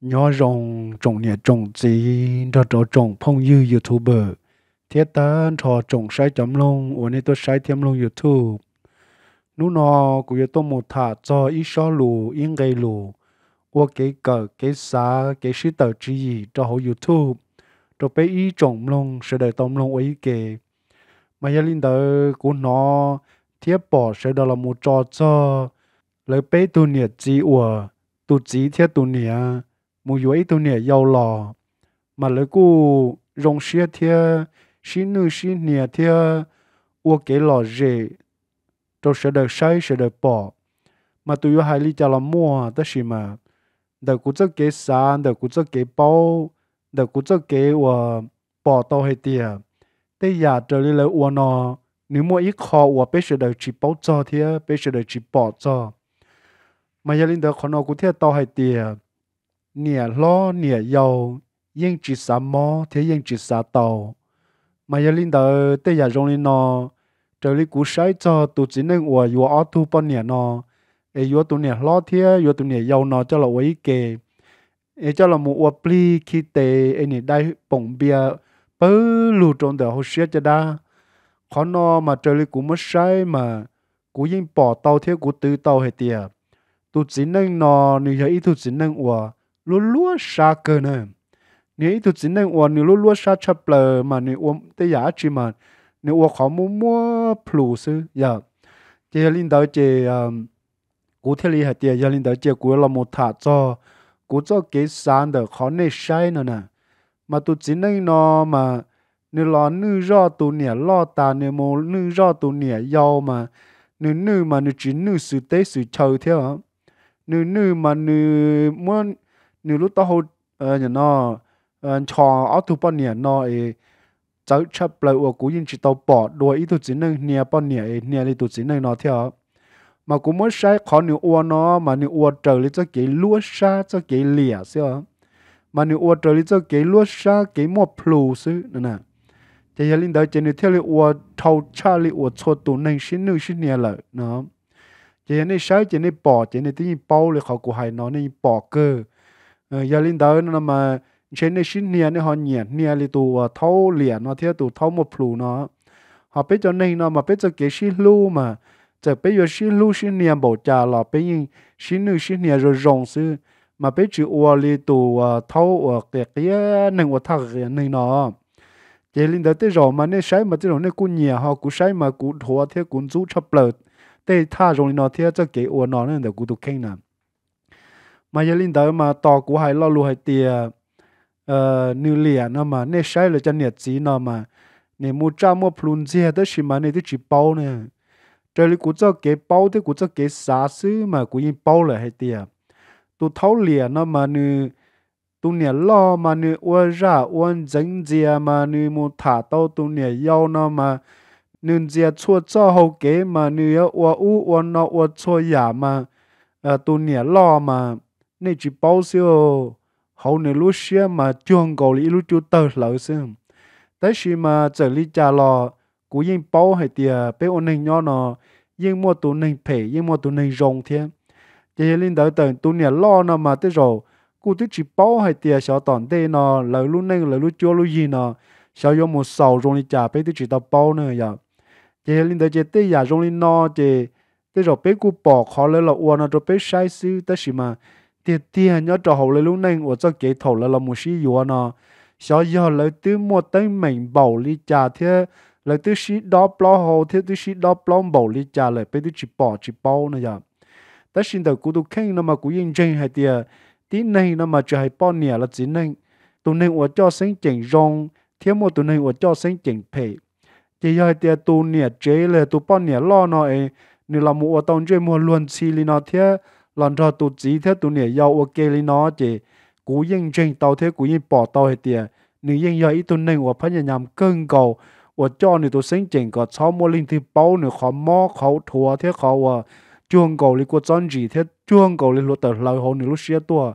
nhỏ rộng trồng nhẹ trồng gì cho cho trồng phong như youtuber thiết ta trò trồng sai chấm lông ở nơi tôi sai thêm lông youtube nú nó cũng như tôi một thả cho ít số lù yên gây lù qua cái cờ cái xa cái sĩ tờ chỉ gì cho hồ youtube cho bé ý trồng lông sẽ đợi tôm lông ấy kề mà gia linh tờ của nó thiết bỏ sẽ đợi là một trò cho lấy bé tu nhiệt chỉ ủa tu chỉ thiết tu nhiệt mu yuai tu nè yau lo mà lấy cú rong xia thia xin nữ xí nè thia ua kế lo rể tôi sẽ được sai sẽ được bỏ mà tôi yêu hai ly chả là mua tất xí mà đợt cú chất kế sáng đợt cú chất kế bao đợt cú chất kế ua bỏ tao hay tia tây giả trở lên lấy ua nó nếu mua ít kho ua bây giờ được chỉ bao cho thia bây giờ được chỉ bỏ cho mà gia linh đợt khổ nó cú thia tao hay tia nè lo nè dầu yin chỉ sa mò thế yin chỉ sa tàu mà giờ linh đời tây giờ rong linh nó trời lý cú sai cho tụ chỉ nên ủa ủa ở thu bao nè nó ai ủa tụ nè lo thế ủa tụ nè dầu nó cho là quấy kề ai cho là một ủa pli khi tề e ai nè đai bồng bia bớ lù trong đời hồ sét cho đa khó nó mà trời lý cú mất sai mà cú yên bỏ tàu thế cú tư tàu hệ tiệt tụ chỉ nên nó nếu giờ ít tụ chỉ nên ủa lúa lúa sa cơ nè nếu tụi nên uống nếu lúa lúa sa chập mà nếu uống tới giá chỉ mà nếu uống khó mua mua plu sư giờ chị linh đạo chị cụ thể là chị gia linh đạo chị cụ là một thả cho cụ cho cái sản được khó nên sai nữa nè mà tụi chính nên nó mà nếu lo nữ rõ tụ nè lo ta nếu mô nữ rõ tụ nè giàu mà nữ nữ mà nữ chỉ nữ sự tế sự chờ theo nữ nữ mà nữ muốn nếu lúc tao hô ờ, nhà nó ờ, cho áo tu bao nhiêu nó ấy cháu chấp lời của cú nhưng chỉ tàu bỏ đuổi ít tu chỉ nâng nhà bao nhiêu ấy nhà đi tu chỉ nâng nó theo mà cũng muốn sai khó nếu uo nó mà nếu uo trời lên cho cái lúa xa, cho cái lìa xíu mà nếu uo trời lên cho cái lúa xa, cái mua plu xíu nè nè thì giờ linh đời trên nếu theo lên uo thâu cha lên uo cho tu nâng xin nâng xin nhà lợi nó chỉ nên sai chỉ này bỏ chỉ này tự nhiên bao lên khó của hai nó nên bỏ cơ Ờ, giờ linh đó nó mà trên này xin nia ờ, nó họ nhiệt nia li tù thâu liền nó theo tù thâu một phù nó họ biết cho nên nó mà biết cho cái xin lu mà giờ bây giờ xin lu xin nia bảo trà là bây giờ xin nữ xin nia rồi rồng sư mà biết chữ ua li tù thâu cái cái nâng ua thằng cái nâng nó chỉ linh đó tới rồi mà nên sai mà tới rồi nên cũng nhiều họ cũng sai mà cũng thua theo cũng rút chấp lợi tới thà rồi nó theo cho cái ua nó nên là cũng được khen nào mà giờ linh tới mà tò cú hai lo lù hai tiề ờ nữ lìa nó mà nè sai là chân nhiệt gì nó mà nè mua cha mua plun gì hết đó mà nè tôi chỉ bao nè trời lý của cho cái bao thì của cho cái xá xứ mà của yên bao là hai tiề tôi thấu lìa nó mà nữ tôi nè lo mà nữ uốn ra uốn dân gì mà nữ mua thả tao tôi nè yêu nó mà nên giờ chua cho hậu kế mà nữ yêu u uốn nó uốn chua giả mà ờ tôi nè lo mà nên chỉ bao siêu hậu này lúc xưa mà chuông cầu lý lúc chưa tới lỡ xem tới khi mà trở lý trả lò cú yên bao hay tiề bé ôn nền nhỏ nó yên mua tụ nền phê yên mua tụ nền rồng thế chỉ lên tới tận tụ nè lo nó mà tới rồi cú tới chỉ bao hay tiề sợ tòn tê nó lỡ lúc nền lỡ lúc chúa lúc gì nó sợ do một sầu rồng lý trả bé tới chỉ tao bao nữa giờ chỉ lên tới chỉ tê giả rồng lý nó chỉ tới rồi bé cú bỏ khó lỡ là uo nó rồi bé sai sư tới khi mà tiền tiền nhớ trò hậu lấy lúc này của cho kế thầu là là một sĩ yếu nó sau giờ lấy tứ mua tới mình bảo lý trà thế lấy tứ sĩ đó bao hậu thế tứ sĩ đó bao bảo lý trà lại bây tứ chỉ bỏ chỉ bao nữa giờ tất nhiên đầu cú tu khen nó mà cú yên chân hay tiền tí này nó mà chỉ hay bao nè là chỉ này tụi này của cho sinh chỉnh rong thế mua tụi này của cho sinh chỉnh phê chỉ giờ tiền tụi nè chế là tụi bao nè lo nó ấy nếu là mua tông chơi mua luôn xì li nó thế lần cho tụ chỉ theo tụ nè yêu ok lý nó chỉ cú yên trên tàu thế cú yên bỏ tàu hết tiệt nữ yên yêu ít tụ nên của phát nhà nhầm cơn cầu của cho nữ tụ sinh chỉnh có sáu mua linh thì bao nữ khó mò khó thua thế khó à chuông cầu lý của chân gì thế chuông cầu lý luật tờ lời hồ nữ lúc xia tua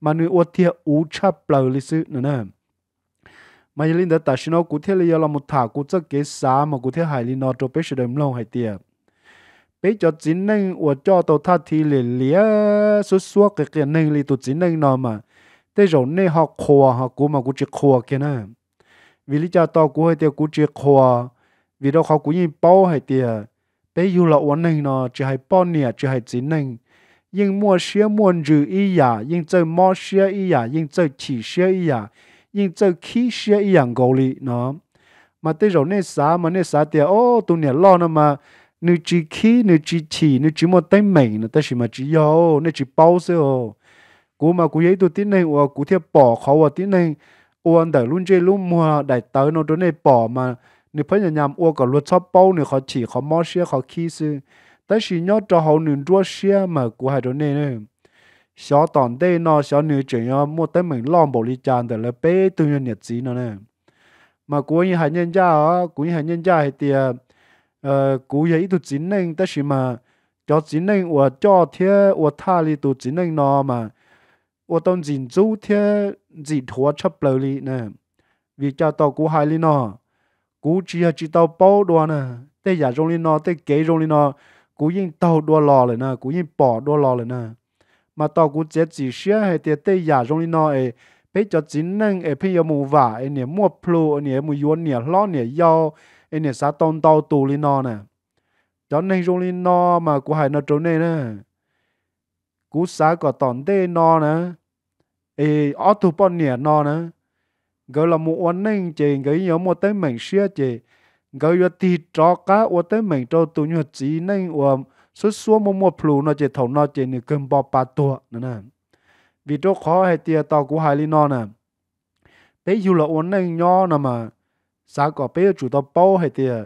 mà nữ ô thiệt ú chắp lời lý sự nữa nè mà yên linh đã ta xin nó cú thế lý yêu là một thả cú chắc kế xá mà cú thế hải lý nó cho bế sự đầm lâu hay tiệt bây giờ chỉ nên ở cho tàu thắt thì lìa lìa suốt suốt cái cái nên lì tụt chỉ nên nó mà thế rồi nên học khoa học cũng mà cũng chỉ khoa kia nè vì lý do tao cũng hay tiêu cũng chỉ khoa vì đâu họ cũng như bao hay tiêu bây giờ là ổn nên nó chỉ hay bao nè chỉ hay chỉ nên nhưng mua xe mua rượu ý à nhưng chơi mua xe ý à nhưng chơi chỉ xe ý à nhưng chơi khí xe ý à gọi lì nó mà thế rồi nên sao mà nên sao tiêu ô tụi nè lo nó mà nữ chỉ khí nữ chỉ chỉ nữ chỉ một tay mình nó ta chỉ mà chỉ yo nữ chỉ bao xe ô cú mà cú ấy tôi tin này ô cú thiệp bỏ khó ô tin này ô anh đại luôn chơi luôn mua đại tới nó đôi này bỏ mà nữ phải nhà nhầm ô cả luật shop bao nữ khó chỉ khó mò xe khó khí sư ta chỉ nhớ cho họ nữ đua xe mà cú hai đôi này nữa xó tòn đây nó xó nữ chỉ nhớ mua tay mình lon bổ lý tràn để là bé tư nhân nhiệt gì nó nè mà cú ấy hai nhân gia á cú ấy hai nhân gia thì tiệt ờ cú ấy tụ chính nên ta chỉ mà cho chính nên của cho thế của tha li tụ chính nên nó mà của tông dình chú thế dì thua chấp lời li nè vì cho tao cú hai li nó cú chỉ chỉ tao bao đua nè tê giả trong li nó kế trong li nó yên tao đua lò เลย nè cú yên bỏ đua lò เลย nè mà tao cú chết chỉ xia hay tê tê giả trong li nó ấy bây giờ chính nên ấy bây giờ mù vả ấy nè mua plu ấy nè mù yuan nè lo yao em nè xã tông tàu tù li nó nè cho nên rung li nó mà của hải nó trốn nè nè cú xã có tòn tê nó nè ê ở tu bọn nè nó nè gọi là một anh nên chị gọi nhớ một tên mình xia chị gọi là thì cho cá ô tên mình cho tù như chỉ nên ô số số một một plu nó chị thầu nó chị nửa cơm bò ba tua nè nè vì chỗ khó hay tia tao của hải li nó nè bây giờ là ổn nên nho nè mà xã có bé chủ tao bao hay tiệt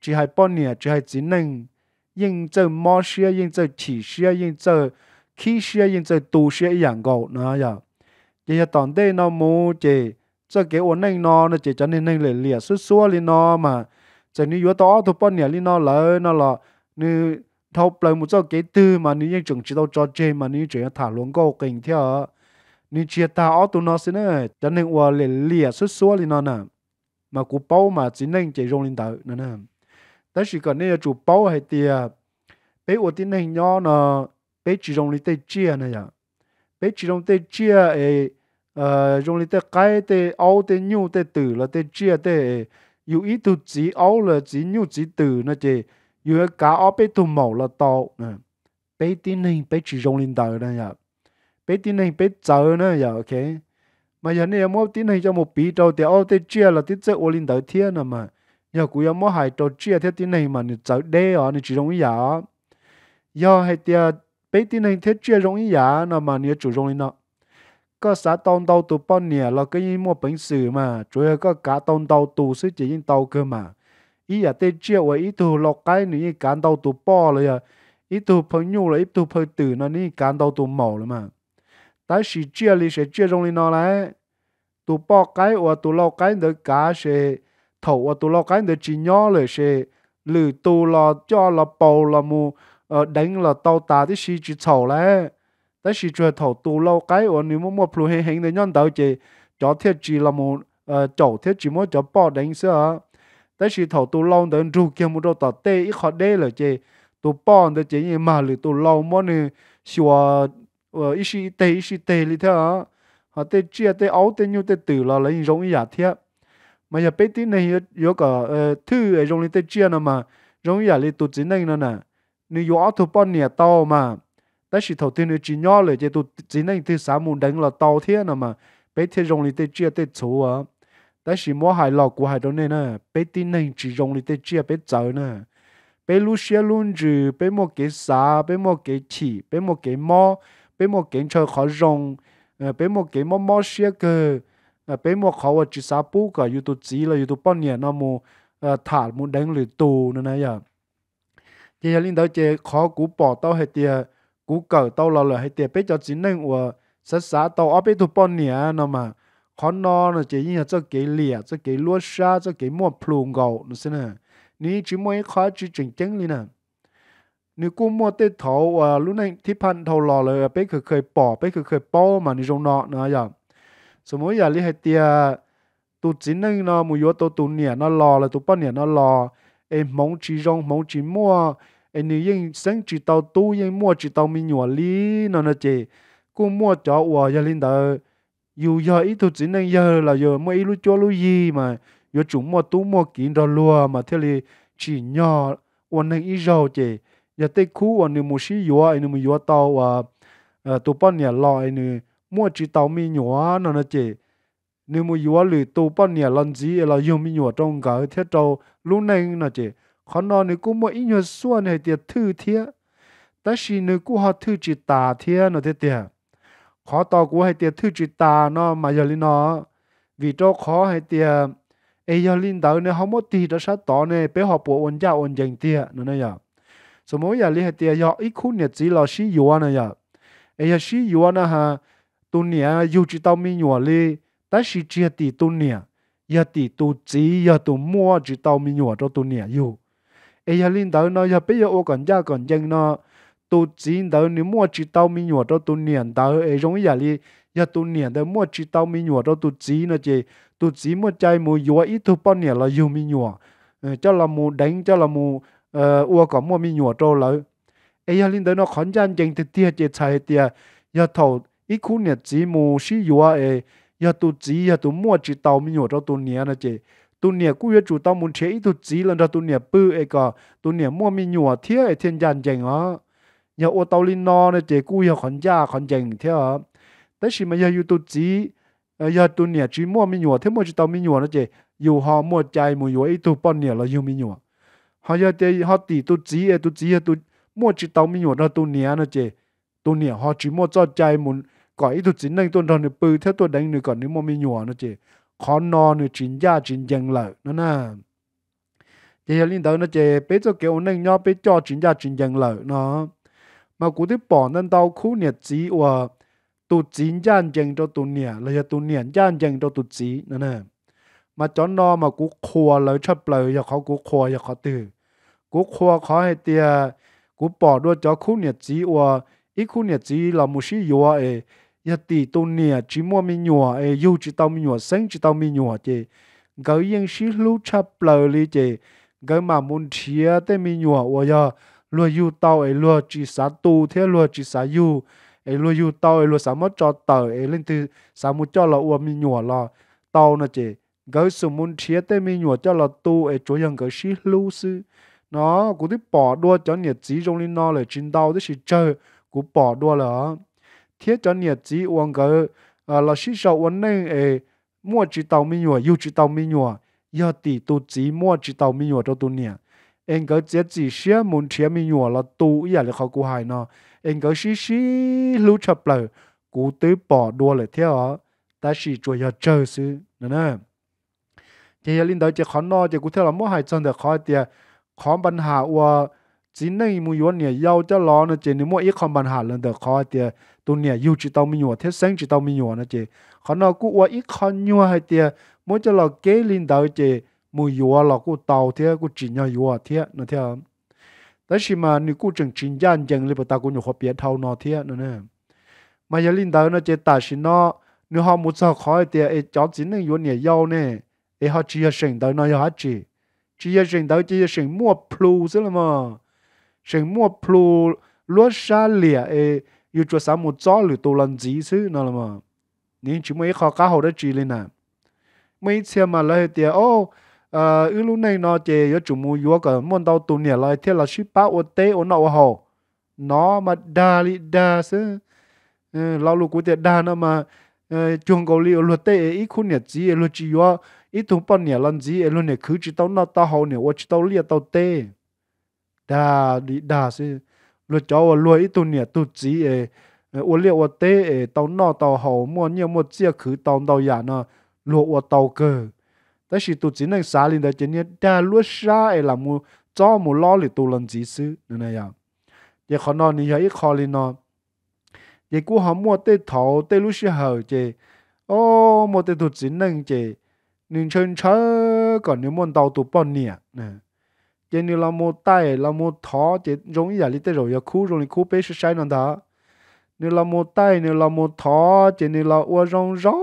chỉ hay bao nhiêu chỉ hay chỉ nên nhưng giờ mò xe nhưng giờ chỉ xe nhưng giờ khi xe nhưng giờ tu xe dạng gạo nữa giờ chỉ là tòn đây nó mua chỉ cho cái ổn định nó nó chỉ cho nên nên lẻ lẻ suốt suốt lên nó mà chỉ như yếu tố thuộc bao nhiêu lên nó là nó là như thâu lời một cho cái tư mà như những trường chỉ đâu cho chơi mà như chỉ thả luôn câu kinh theo như chia ta ở tụi nó xin nữa cho nên ổn lẻ lẻ suốt suốt lên nó nè mà cú bao mà chỉ nên chạy rong lên tàu nè nè ta chỉ cái này chủ bao hay tia bé của tin này nhỏ nó bé chỉ rong lên tây chia này à bé chỉ rong tây chia ấy ờ rong lên tây cái tây áo tây nhu tây tử là tây chia tây dù ý tu chỉ áo là chỉ nhu chỉ tử nó chỉ dù cả áo bé tu màu là tàu nè bé tin này bé chỉ rong lên tàu này à bé tin này bé chờ nữa à ok mà giờ này mua tin này cho một bí trâu thì ô tê chia là tít chơi ô linh tới thiên à mà giờ cũng giờ mua hai trâu chia thế tin này mà nó cháu đê ở à, nó chỉ rong ý giả giờ hay tia à, bé tin này thế chia rong ý giả nó mà nó chủ rong linh nó có xã tông tàu tụ bao nè là cái gì mua bình sử mà chủ yếu có cả tông tàu tụ sư chỉ những tàu cơ mà ý là tê chia và ý tụ lọc cái này cả tàu tụ bao rồi à ý tụ phong nhu rồi ý tụ phong tử nó ní cả tàu tụ màu rồi mà ta chỉ chia li sẽ chia trong li nó lại tụ bỏ cái và tụ lo cái được cả sẽ thầu và tụ lo cái được chỉ nhỏ rồi sẽ lử ờ, tụ lo cho lo bầu lo mù ở đánh là tàu ta thì chỉ chỉ thầu lại ta chỉ chơi thầu tụ lo cái và nếu mà một plu hình để nhon đầu chỉ cho thiết chỉ là một ờ chỗ thiết chỉ muốn cho bỏ đánh sơ ta chỉ thầu tụ lo đến ru kia một đồ tọt tê ít khó đê là chỉ tụ bỏ được chỉ mà lử tụ lo mà nè xua ờ ishi tê ishi tê li thế à họ tê chia tê áo tê nhu tê tử là lấy rong giả thiệt mà giờ bây tí này yo cả ờ, thứ ấy rong li tê chia nè mà rong giả li tụt chính này nè nè nếu yo áo thua bọn nè tao mà ta chỉ thầu tiên chỉ nhỏ lời chỉ tụt chính này thứ sáu môn đánh là tao thiệt nè mà bây thế rong li tê chia tê số à ta chỉ mua hải lọ của hải đó nè nè bây tí này chỉ rong li tê chia bây giờ nè bây lu xia luôn chứ bây một cái sa bây một cái chi bây một cái mò bé mua kiến cho khó rong bé mua kiến mua mua xe cơ bé mua khó và chỉ sao bù cả yêu tụ chỉ là yêu tụ bao nhiêu nó mua thả mua đánh lửa tù nữa này à thì linh đó chơi khó cú bỏ tao hay tiệt cú cờ tao lò là hay tiệt bé cho chỉ nên của sát sát tao ở bé tụ bao nhiêu nó mà khó no nó chỉ như là cho cái lìa cho cái lúa sa cho cái mua plung gạo nó xin à ní chỉ mỗi khó chỉ chỉnh chân lên nè nếu mua tê thấu à uh, lúc này thì pan thầu lò là bé uh, cứ khởi bỏ bé cứ khởi bao mà nếu trong nọ nữa giờ số mỗi giờ lý hay tia tụ chính nên nó mua yếu tố tụ nó lò là tụ chỉ rong mong chỉ mua em nếu yên chỉ tàu tu chỉ tàu mi nhua lý nó nó chỉ cô mua cho ủa giờ linh đó dù giờ ít tụ chính nên là giờ mua ít lúc cho lúc gì mà giờ chúng mua tu mua kín đó luôn mà thế là chỉ nhỏ ổn định ít rồi chỉ ya te khu wa ni mu shi yo ai ni mu yo tao wa eh, tu pa nia lo ai ni mua chỉ tao mi nhỏ nó nó chỉ nếu mu yo lử tu pa nia lan gì là yo mi nhỏ trong cả thế trâu lúc này nó chỉ khó nó ni cũng mua ít nhỏ suan hay tiệt thư thế ta chỉ ni cũng họ thư chỉ ta thế nó thế tiệt khó tao cũng hay tiệt thư chỉ tà nó mà giờ nó vì khó hay tiệt ai giờ linh đạo này không mất tiền đã sát tỏ này bé họ bộ ôn gia ôn dành tiệt nó này vậy สมมติอย่าลิเตียยออีคุณเนี่ยจีเราชี้อยู่นะอย่าเอ้ยชี้อยู่นะฮะตุเนี่ยอยู่จีตามีอยู่ลิแต่ชี้เจียตีตุเนี่ยอย่าตีตุจีอย่าตุมัวจีตามีอยู่ตัวตุเนี่ยอยู่เอ้ยลินเดินเนาะอย่าไปอย่าโอก่อนยาก่อนยังเนาะตุจีเดินนี่มัวจีตามีอยู่ตัวตุเนี่ยเดินเอ้ยรงอย่าลิอย่าตุเนี่ยเดินมัวจีตามีอยู่ตัวตุจีนะเจตุจีมัวใจมัวอยู่อีทุปปเนี่ยเราอยู่มีอยู่เออเจ้าละมูดังเจ้าละมูเอออัวก็มั่วมีหยัวโตแล้วไอ้ยาลินเดนอขันจันเจงเตี้ยเจ็ดชายเตียยาทออีกคูเนี่ยจีมูชียัวเอยาตุจียาตุมั่วจีเตามีหยัวโตตุเนียนะเจตัเนียกู้ยาจูเตามุนเชอีตุจีแล้วตุเนียปื้อเอก็ตุเนียมั่วมีหยัวเทียเอเทียนจันเจงอ่ะยาอัวเตาลินนอเนี่ยเจกู้ยาขันจ้าขันเจงเทียแต่ชิมายาอยู่ตุจีเออยาตุเนียจีมั่วมีหยัวเทียมั่วจีเตามีหยัวนะเจ อยู่หอมัวใจมัวอยู่ไอตุวปอนเนียเราอยู่มีหยัวเขาเยะเจเขตีตุจีเอตุจีเอตุมั่วจิตเตามีหยดเราตุเนียนะเจตุเนียเขาจีมั่วจอดใจมุนก่อนอีตุจินนั่งตุนทอนน่ปืนเท่าตัวแดงหนึ่งก่อนนี่มั่วมีหยดนะเจขอนอนหนึ่งจินยาจินยังเหล่านั่นน่ะเจยลินเตานะเจเป๊ะจะเกี่ยวนึ่งย่อเป๊ะจอจินยาจินยังเหล่าเนาะมากูที่ปอนั่นเตาคู่เนี่ยจีว่าตุจีนย่านยังจ้าตุเนียเลยตุเนียย่านยังจ้าตุจีนั่นน่ะมาจอนนอมากูครัวเลยชอบเปลยอยากเขากูครัวอยากเขาตื่อกูครัวขอให้เตียกูปอดด้วยจอคู่เนี่ยจีอัวอีคู่เนี่ยจีเรามุชิยัวเอยาตีตุวเนี่ยจีมัวมีหนัวเอยูจีเตามีหนัวเซ็งจีเตามีหนัวเจก็ยังชิลูชอบเปลยเลยเจก็มามุนเทีย เตมีหนัววัวยาลัวยูเตาเอลัวจีสาตูเทลัวจีสายูเอลัวยูเตาเอลัวสามารถจอดเตอเอเล่นตือสามุจอดเราอวมีหนัวเราเตานะเจ gỡ sự muốn chia tê mình nhua cho là tu ấy chỗ yang cái sĩ lưu sư nó cú thích bỏ đua cho nhiệt chí trong linh nó là chín đau tức là chơi cú bỏ đua là thiết cho nhiệt chí uống gỡ à, là sĩ sau uống nên ấy mua chỉ tàu mình nhua yêu chỉ tàu mình nhua giờ tỷ tu chí mua chỉ tàu mình nhua cho tu nè anh gỡ chế chỉ xía muốn chia mình nhua là tu ý là khó cú hại nó anh gỡ sĩ xí lưu chập lời cú tới bỏ đua là thế đó ta chỉ chỗ giờ chơi sư nè nè chỉ linh đạo chỉ khó no chỉ cụ thể là mua hai chân để khó thì khó bận hạ và chỉ nên mua yếu nè yêu cho lo nó chỉ nếu mua ít khó bận hạ lần để khó thì tu nè yêu chỉ tao mình nhua thế sáng chỉ tao mình nhua nó chỉ khó no cụ và ít khó nhua hay thì mỗi cho lo kế linh đạo chỉ mua yếu là cụ tàu thế cụ chỉ nhau yếu thế nó thế đó chỉ mà nếu cụ chẳng chính gian chẳng lấy ta cụ nhua khó biết thâu nó thế nữa nè mà linh đầu nó chỉ ta chỉ nó nếu họ muốn sao khó thì ấy cháu chỉ nên yếu nè yêu nè e họ chỉ sinh tới nói họ chỉ chỉ sinh đời chỉ sinh mua plu xí là mà sinh mua plu lúa xa lìa e yêu cho sáu một gió lửa tu lần gì xí nó là mà nên chỉ mấy khó cá hồ đó chỉ lên nè mấy xe mà lại tiệt ô ờ ư lúc này nó chỉ yêu chủ mua yếu cả muốn đầu tu nè lại thế là ship Ba ô tê ô nọ hồ nó mà đa li đa xí lâu lúc của tiệt đa nó mà chuồng cầu li ô luật tê ít khu nè chỉ luật chỉ yếu ít thùng bao nhiêu lần gì em luôn này cứ chỉ tao nó tao hậu này tôi chỉ tao liệt tao tê đà đi đà xí luật cháu à, luật ít thùng này tụt gì em tôi lia tôi tê tao nó tao hậu mua nhiều mua chia cứ tao tao giả nó luật tôi tao cơ ta chỉ tụt gì năng xả lên đó chỉ nhớ đà luật xa em là mua cho mua lo lịch tụt lần gì xứ này à giờ khó nó này ấy khó lên nó giờ cú họ mua tê thầu tê lúc xí hở chứ ô mua tê tụt gì năng chứ 宁成超，今年我们到度半年，嗯，见你那么呆，那么拖的，容易在你的肉要苦中的苦背是商量他，你那么呆，你那么拖，见你老我让让，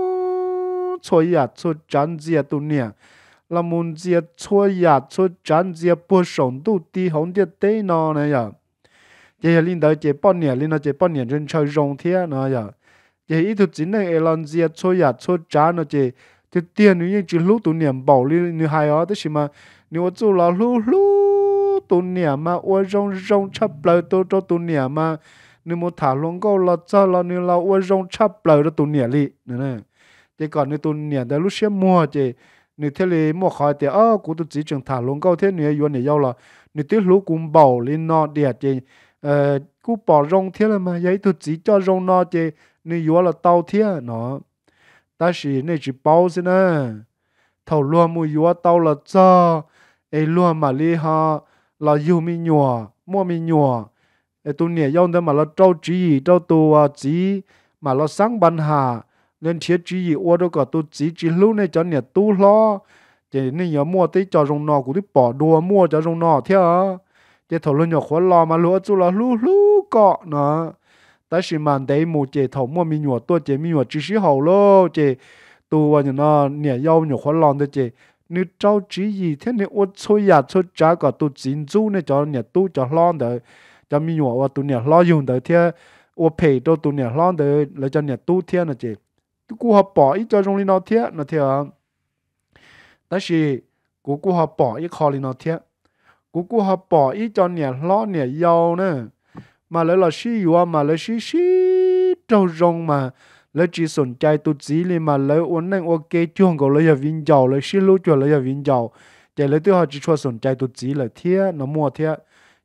错呀错站子呀度年，那么些错呀错站子不上都低红的对难了呀，这些领导在半年，领导在半年宁成超让天了呀，这一头只能会让些错呀错站那些。thì tiền nếu như chỉ lúc tụ niệm bảo li như hai đó tức mà nếu chú là lúc lúc tụ niệm mà ôi rong rong chấp lời tôi cho tụ niệm mà nếu một thả luôn câu là cho là nếu là ôi rong chấp lời đó tụ niệm li nữa nè thì còn nếu tụ niệm đó lúc xưa mua thì nếu thế là mua khỏi thì ờ cũng tôi chỉ chừng thả luôn câu thế nếu yêu này yêu là nếu tiếp lúc cũng bảo li nó địa thì ờ cũng bỏ rong thế là mà giấy tôi chỉ cho rong nó thì nếu yêu là tao thế nó 但是那只包子呢，头乱木药到了这，哎乱嘛厉害，老有米鸟，莫米鸟，哎都年用的嘛了着急，着多急，嘛了上班哈，连贴急我都搞都急急路呢，叫你都了，这你要莫得叫用脑，古的 bỏ đồ 莫叫用脑跳，这头论要活老嘛，罗住了噜噜搞呢。但是满地木这头莫米鸟多这米鸟只是好咯这，多人那鸟妖鸟花浪的这，你着急一天你我出呀出这个都进租呢，叫鸟都叫浪的，叫米鸟我都鸟浪用的天，我陪着都鸟浪的来叫鸟都天了这，过好宝一叫容易那天那天，但是过过好宝一考虑那天，过过好宝一叫鸟浪鸟妖呢。mà lấy là xí yếu mà lấy xí xí trâu rong mà lấy chỉ sổn trai tu chí lên mà lấy uốn nang ok chuyện của lấy vinh giàu lấy xí lú chuột lấy vinh giàu chỉ lấy tiêu họ chỉ cho sổn trai tu chí là thiệt nó mua thiệt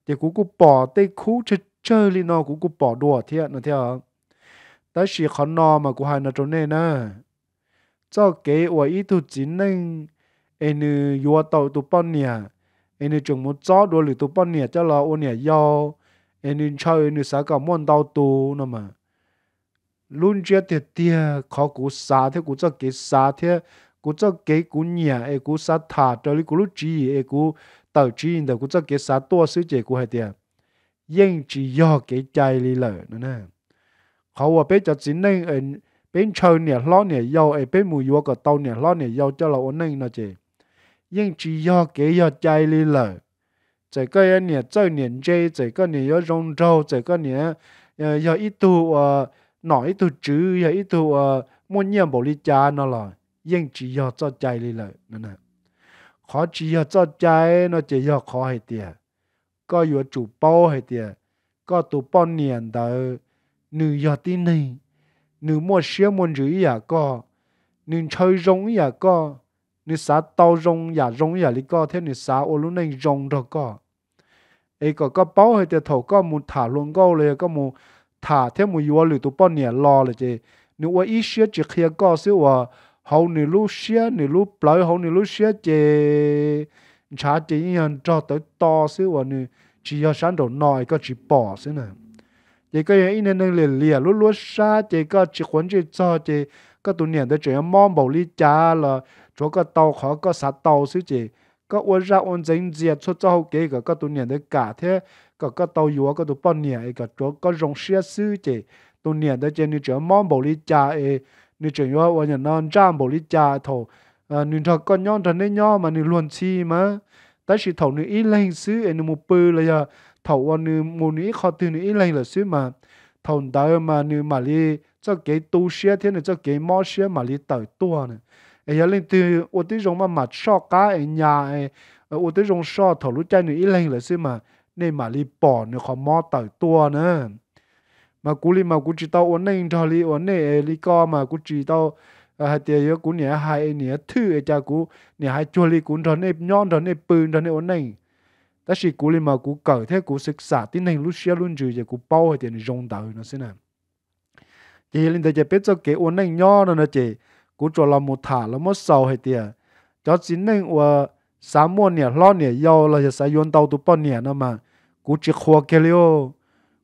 chỉ cú cú bỏ tay cú chơi chơi lên nó cú cú bỏ đùa thiệt nó thiệt tới xí khó no mà cú hai nó trốn nè nè cho kế của ý tu chí nang anh yêu tàu tu bao nhiêu anh chồng muốn cho đùa lì tu bao nhiêu cho là uốn nhiêu nên chơi nên sao cả món đau tu nữa mà luôn chết thiệt tia khó cú xa thế cú cho cái xa thế cú cho cái cú nhà ấy cú xa thả cho lý cú lúc chỉ ấy cú tàu chỉ đó cú cho cái xa tua sứ chế cú hay tia yên chỉ do cái chạy lý lợ nữa nè khó và bé cho chính nên ấy bên chơi nè lo nè yêu ấy bên mùi vô cả tàu nè lo nè yêu cho là ổn nên nó chế yên chỉ do cái do chạy lý lợ 这个年这年这这个年要融州，这个年呃要一度呃哪一度猪要一度呃莫念无哩家那了，应只要做ใจ哩了，那那，考只要做ใจ那只要考系的，ก็要主包系的，ก็ตัว包年的，女要的呢，女莫学莫主呀个，女吹容呀个。Tao rong, dạ rong rong sa, 你啥刀用呀用呀，你个天你啥我路能用着个。ấy có có bao hết tiền thầu có muốn thả luôn câu เลยก็มูถ้าเท่ามูอยู่ว่าหรือตัวป้อนเนี่ยรอเลยเจนึกว่าอีเชียจะเคลียก็ซึ่งว่าเขาหนึ่งลูเชียหนึ่งลูปล่อยเขาหนึ่งลูเชียเจชาเจียนจอตัวต่อซึ่งว่าหนึ่ง chỉ cho sản đồ nội có chỉ bỏ xí nè vậy cái này nên nên liền liền lúc lúc xa thì có chỉ quấn chỉ cho thì các tụi niệm tới chuyện mong bầu lý cha là chỗ có tàu khó có sát tàu chứ chỉ có ôn ra ôn dính gì cho cho hậu kế cả có tu niệm đấy cả thế cả có tàu yếu có tu bao niệm cả chỗ có rong xe sư chỉ tu niệm đấy trên như chỗ mong bổ lý cha ấy như chỗ yếu ôn nhận non trang bổ lý cha thổ như thọ có nhon thần nên nhon mà như luôn chi mà tại sự thổ như ít lên sư ấy như một bự là thổ ôn như một ít khó từ như ít lên là sư mà thổ đó mà như mà lý cho cái tu xe thế này cho cái mò xe mà lý tới tua này ấy giờ lên từ ô tí rồng mà mặt sọ cá ấy nhà ấy ô tí rồng sọ thầu lũ chai nữa ít lên là xí mà nên mà li bỏ nữa khó mò tới tua nữa mà cú li mà cú chỉ tao ổn nên thầu li ổn này li co mà cú chỉ tao à, hai tiền yếu cú nhẹ hai nhẹ thứ ấy cha cú nhẹ hai chua li cú thằng này nhon thằng này bự thằng này ổn này ta chỉ cú li mà cú cởi thế cú ศึกษา tin này lúc xưa luôn rồi giờ cú bao hai tiền rồng tới nó xí nào chỉ lên tới giờ biết cho cái ổn này nhon nó chỉ กูจะเรามุถาเราไม่เศร้าให้เตียจอจินนึงว่าสามวันเนี่ยล้อเนี่ยยาวเราจะใส่ยนเตาตุปเนี่ยนะมากูจะขัวเกลียว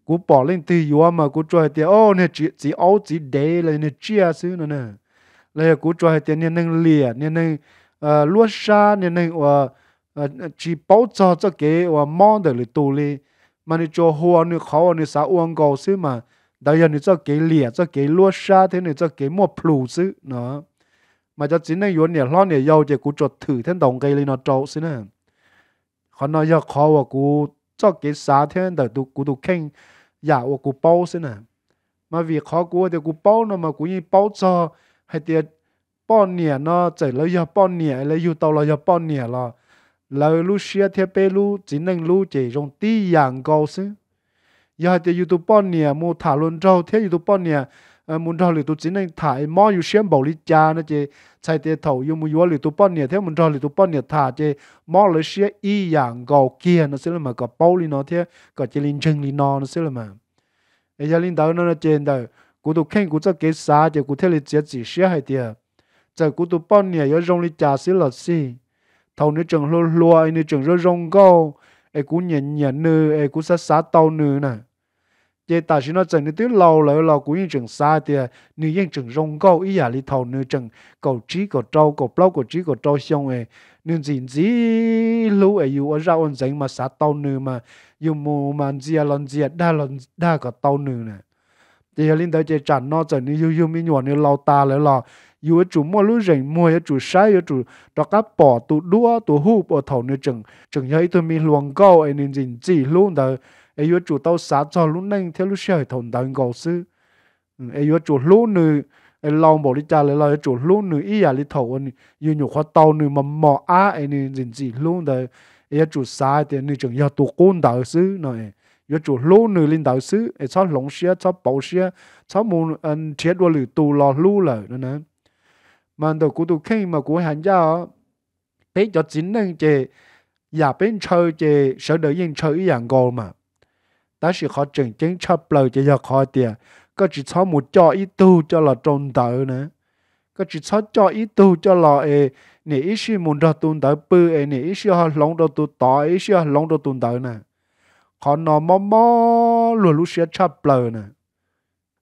กูบอกเล่นตีอยู่ว่ามากูจะให้เตียโอ้เนี่ยจีจีเอาจีเดย์เลยเนี่ยเจียซื้อนั่นน่ะเลยกูจะให้เตียเนี่ยนึงเลียเนี่ยนึงเอ่อลวดชาเนี่ยนึงว่าจีเป้าจอจะเก๋ว่ามองเดือดตูเลยมันจะหัวเนี่ยเขาเนี่ยสาวอ้วนเก่าซื้อมา giờ nữa nữa liệt, thế đại giờ 你做给脸，做给落沙，thế plu plus nó mà cho chính này vốn này lo này giàu thì cú chốt thử thiên đồng cây lên nó trâu xin nè còn nó giờ khó và cú cho cái xá thế, đời tu cú tu kinh, giả và cú bao xin nè mà vì khó cú thì cú bao nó mà cú như bao cho hay thì bao nè nó chạy lấy giờ bao nè lấy yêu tàu là giờ bao nè là lấy lu xia thiên bê lu chính này lu chỉ dùng tí dạng cao xin giờ thì YouTube bọn nè mua thả luôn rau thế YouTube bọn nè ờ, muốn rau thì tôi chỉ nên thả mò yêu xem bảo lý cha nó chứ chạy tiền thầu yêu mua yêu thì tôi bọn nè thế muốn rau thì tôi bọn nè thả chứ mò lấy xe y dạng gạo kia nó sẽ là mà có bao lý nó thế có chỉ linh chân lý nó nó sẽ là mà bây giờ linh đầu nó là trên đầu cú tôi khen cú cho cái xa chứ cú thế là chỉ chỉ xe hay tiền giờ cú tôi bọn nè yêu rong lý cha sẽ là gì thầu nó chừng lô lô ai nó chừng rong gầu ai cú nhện nhện nữa ai cú sát sát tàu nữa này chế ta chỉ nói chẳng như tiếng lâu lâu lâu của những trường xa thì như những rong câu ý là đi thầu như trường cầu trí cầu trâu cầu plau cầu trí cầu trâu xong ấy như gì gì lũ ấy yêu ra ôn dành mà sát tàu như mà yêu mù mà gì à lần gì đa lần đa cả tàu như nè thì linh tới chế chẳng nó chẳng như yêu yêu mi nhọn như lâu ta lấy lò yêu chủ mua lũ rình mua yêu chủ sai yêu chủ đó cá bỏ tụ đua tụ hụp ở thầu như trường trường nhớ tôi mi luồng câu ấy nên gì gì luôn đó ai yo chủ tao sát cho lúc nãy theo lúc xe thằng đang gọi sư ai yo chủ lúc nữa ai lòng bỏ đi cha lại lại chủ lúc nữa ý à đi thầu anh yo nhục khoa tao nữa mà mò á ai nữa gì gì luôn đấy ai chủ sát thì nữa chẳng yêu tụ côn đạo sư này yo chủ lúc nữa lên đạo sư ai sao lồng xe sao bỏ xe sao muốn anh ờ, chết đua lử tù lò lú lại nữa nè mà đầu cụ tụ khi mà cụ hành gia bé cho chính năng gò mà. 但是 họ chừng chừng chấp lời cho giờ họ tiền chỉ cho một cho ít tu cho là trôn tử nữa có chỉ cho cho ít tu cho là ê nè ít muốn ra tuân tử bự ê nè ít lòng đồ tu tỏ ít sự lòng đồ tuân tử nè họ nó mò mò luôn lúc sẽ chấp lời nè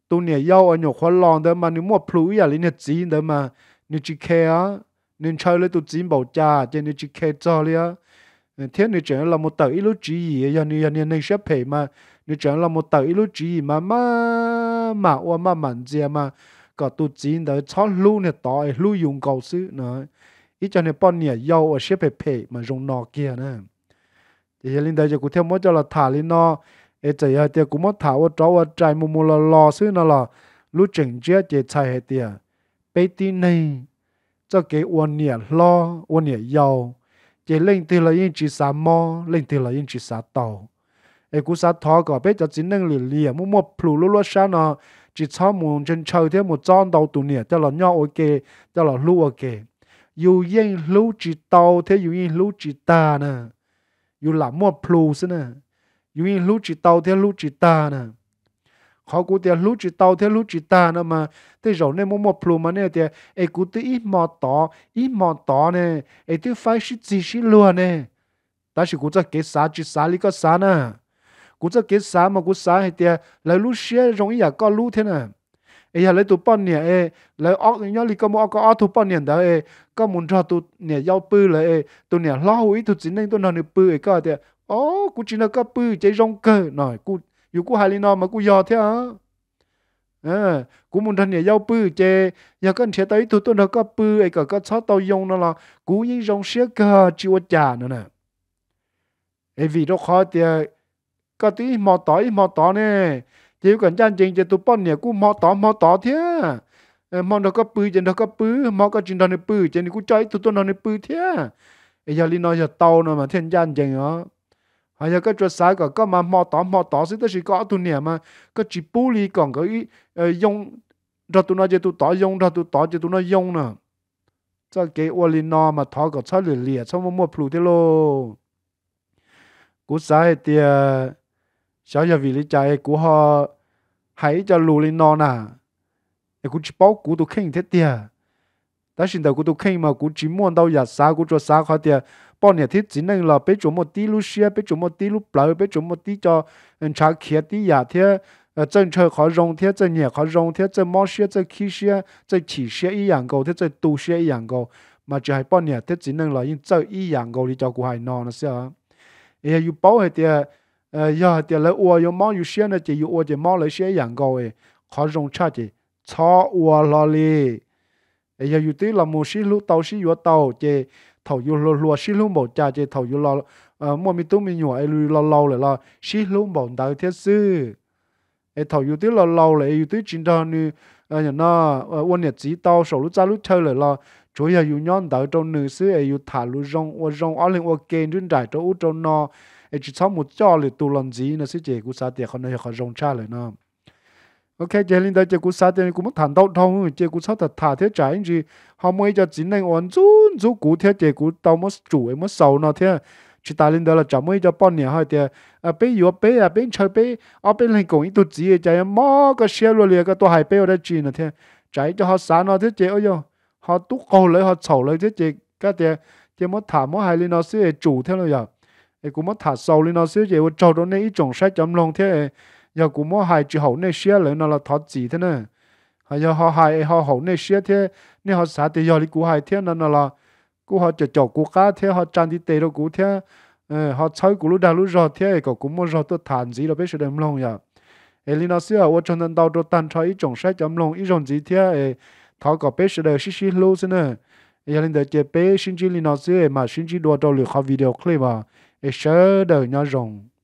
tu nè yêu ở nhục khó lòng đó mà nếu mua plu ya lên nè chín mà nếu chỉ khe á chơi lấy tu chín bảo cha cho nên chỉ khe cho liền thế nữ chẳng là một tờ ít lúc chỉ gì giờ nữ giờ nữ này sẽ phải mà nữ chẳng là một tờ ít lúc chỉ gì mà mà mà ô mà mặn gì mà có tu chỉ đó cho lưu này tỏi lưu dùng cầu sư nữa ít cho này bọn nhỉ giàu ở sẽ phải phải mà dùng nọ kia nè thì giờ linh đây giờ cụ theo mỗi cho là thả lên nó ấy chỉ giờ thì cũng mất thả ở chỗ ở trai mù mù là lo sư nó là lúc chỉnh chia chế chạy hết tiền bây tin này cho cái ô nhà lo ô nhà giàu จะเล่งที่เรายิ่จีสามมอเล่งที่เรายิ่จีสาตอเอกุสาทอก็เป็นจะจินึ่งหลือเลียมั่วพลูลุลชานอจีช้อมุงจนเชยเที่ยวมุจ้อนตอตุเนี่ยจะหล่อนย่อโอเกจะหล่อลู่โอเกอยู่ยิ่งลู่จีตาเทียวอยู่ยิ่งลู่จีตาเนอะอยู่หลับมั่วพลูซะเนอะอยู่ยิ่งลู่จีตาเที่ยวลู่จีตาเนอะ họ cũng tiền lú chỉ tàu thế lú chỉ ta nữa mà thế rồi nên mua mua plu mà nè tiền cũng tự ít mò tỏ ít mò tỏ nè phải xí gì xí luôn ta chỉ cũng cho cái xá chỉ có xá nè cũng cho cái xá mà cũng xá hay tiền lấy lú xé rồi ý à có lú thế nè ấy là lấy tụ bọn nè lấy óc nhớ lý có mua có óc tụ bọn nè có muốn cho tụ nè giao bự lấy ấy tụ lo hủy tụ chỉ nên tụ nó nè bự ấy có ô cũng chỉ nó có bự chỉ rong cơ nổi cũng อยู่กูหาลีนอมากูยอเท่าเออกูมุนทันเนี่ยยาวปื้อเจยากันเฉยตัวตัวตัวเราก็ปื้อไอ้ก็ก็ชอบตัวยงนั่นล่ะกูยิ่งยงเสียก็จิวจ่านั่นน่ะไอ้วีรคอเตียก็ตีหมอต่อยหมอต่อเนี่ยเจียวกันจันจริงจะตัวป้อนเนี่ยกูหมอต่อหมอต่อเท่ามองเราก็ปื้อจนเราก็ปื้อมอก็จินตอนในปื้อเจนี่กูใจตัวตัวเราในปื้อเท่ไอ้ยาลีนอยาเตาเนาะมาเท่นจันจริงเหรอ hay là cái chuột sai cả các mà mò tỏ mò tỏ xí tới xí có tu niệm mà cái chỉ bù li còn cái ý ờ, dùng ra tụi nó chơi tụi tỏ dùng ra tụi tỏ chơi tụi nói dùng nè cho cái ô li nó mà thọ cái sao lìa lìa xong mà mua plu thế lô cú sai thì sao ờ, giờ vì lý trái cú họ hãy cho lù li nó nè cú chỉ bảo cú tụi khinh thế tiệt ta xin đầu cú tụi khinh mà cú chỉ muốn đâu giờ sáng cú cho sáng khó tiệt 本年，天只能了，比低说，些，别斯，比低说，俄别斯，比低着，嗯，查克，他要他政策，他融，他要和融，天，要马些，他去些，他起些一样高，他要多些一样高，嘛就系本年，天只能了，用这一样高你照顾还南了些。哎，有包一点，呃，有那点来我有马有些那点，有我的马那些一样高诶，和融差的，差我老了，哎，有点来马些卤头，是有道的。thầu yêu lo lo xí lông bảo cha chế thầu yêu lo mua mi tu mi nhủ ai lo lo lại lo xí lông bảo đào thiết sư ai thầu yêu tí lo lo lại yêu tí chính đó nư ờ nhà nó quân nhật chỉ tao sầu lúc cha lúc chơi lại lo chủ yếu yêu nhon đào trong nữ sư ai yêu thả lúc rong ô rong ở lên ô kê trên trái trong út trong nó ai chỉ sau một cho lại tu làm gì nó sẽ chế cú sa tiệt con nó họ rong cha lại nó ok giờ linh đây chơi cú sát thì cũng thản đau thông chơi cú sát thật thả thế trái gì họ mới cho chính này ổn chút chút cú thế chơi cú tao mất chủ em mất sầu nó thế chỉ ta linh đó là chẳng mới cho bọn nhà hai thì à bé yếu bé à bé chơi bé à bé linh cùng ít tụt gì chơi mò cái xe luôn liền cái tôi hai bé ở đây chỉ nó thế trái cho họ sáng nó thế chơi ơi yo họ tú cầu lấy họ sầu lấy thế chơi cái thế chơi mất thả mất hai linh nó sẽ chủ thế nào vậy cũng mất thả sầu linh nó sẽ chơi trâu đó nên ít trồng sách chấm lòng thế giờ cũng mua hai chỉ hậu nè, xe lấy nó là thoát gì thế nè hay giờ họ hai họ hậu nè xe thế nên họ xả thì giờ đi cú hai thế nó nó là cú họ chở chở cú cá thế họ trang đi tê đâu cú thế họ chơi cú lúc đầu lúc rồi thế có cũng mua rồi tôi thản gì đâu biết sự đem lòng nhở nói xưa ở trong tận đầu tôi tan cho ý trọng sách chấm lòng ý trọng gì thế thọ có biết sự đời xí xí lâu thế nè giờ lên đời chế bé xin chỉ Elina xưa mà xin chỉ đua đầu lượt họ video clip à sớ đời nhau rồng